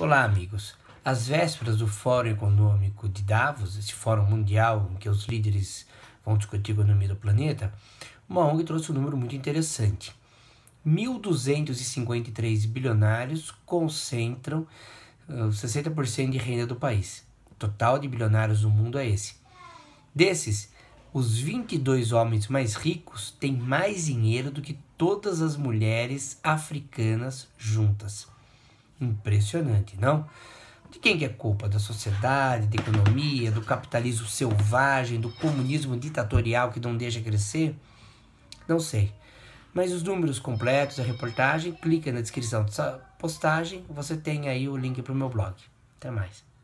Olá, amigos. Às vésperas do Fórum Econômico de Davos, esse fórum mundial em que os líderes vão discutir a economia do planeta, uma ONG trouxe um número muito interessante. 1.253 bilionários concentram uh, ah, 60% de renda do país. O total de bilionários no mundo é esse. Desses, os 22 homens mais ricos têm mais dinheiro do que todas as mulheres africanas juntas. Impressionante, não? De quem que é culpa? Da sociedade, da economia, do capitalismo selvagem, do comunismo ditatorial que não deixa crescer? Não sei. Mas os números completos da reportagem, clica na descrição dessa postagem, você tem aí o link para o meu blog. Até mais.